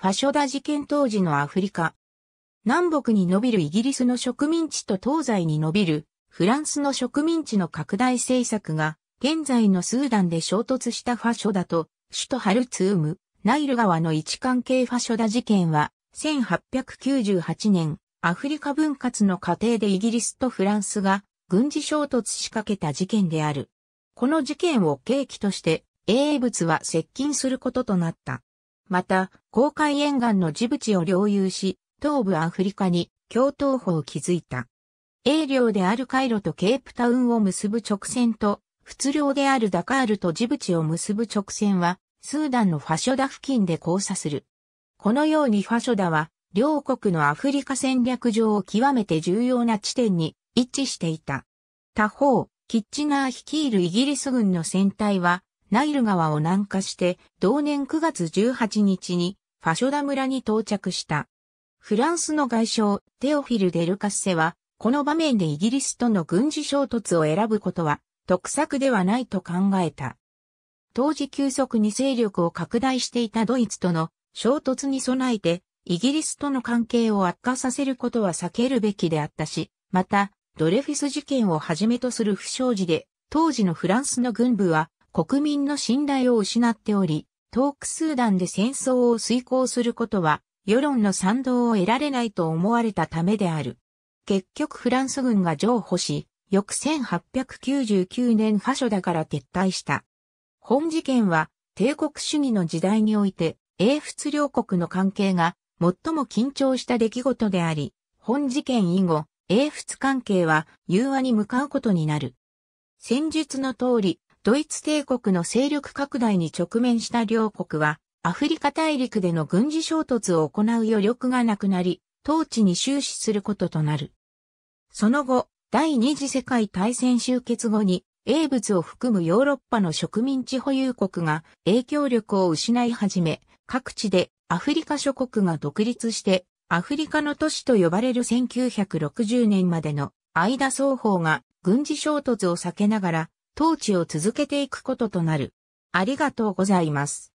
ファショダ事件当時のアフリカ。南北に伸びるイギリスの植民地と東西に伸びるフランスの植民地の拡大政策が現在のスーダンで衝突したファショダと首都ハルツーム、ナイル川の位置関係ファショダ事件は1898年アフリカ分割の過程でイギリスとフランスが軍事衝突しかけた事件である。この事件を契機として英物は接近することとなった。また、公海沿岸のジブチを領有し、東部アフリカに共闘法を築いた。英領であるカイロとケープタウンを結ぶ直線と、仏領であるダカールとジブチを結ぶ直線は、スーダンのファショダ付近で交差する。このようにファショダは、両国のアフリカ戦略上を極めて重要な地点に一致していた。他方、キッチナー率いるイギリス軍の戦隊は、ナイル川を南下して、同年9月18日にファショダ村に到着した。フランスの外相、テオフィル・デルカッセは、この場面でイギリスとの軍事衝突を選ぶことは、得策ではないと考えた。当時急速に勢力を拡大していたドイツとの衝突に備えて、イギリスとの関係を悪化させることは避けるべきであったし、また、ドレフィス事件をはじめとする不祥事で、当時のフランスの軍部は国民の信頼を失っており、遠くスーダンで戦争を遂行することは、世論の賛同を得られないと思われたためである。結局フランス軍が譲歩し、翌1899年ァショだから撤退した。本事件は、帝国主義の時代において、英仏両国の関係が最も緊張した出来事であり、本事件以後、英仏関係は融和に向かうことになる。戦術の通り、ドイツ帝国の勢力拡大に直面した両国は、アフリカ大陸での軍事衝突を行う余力がなくなり、統治に終始することとなる。その後、第二次世界大戦終結後に、英仏を含むヨーロッパの植民地保有国が影響力を失い始め、各地でアフリカ諸国が独立して、アフリカの都市と呼ばれる1960年までの間双方が軍事衝突を避けながら統治を続けていくこととなる。ありがとうございます。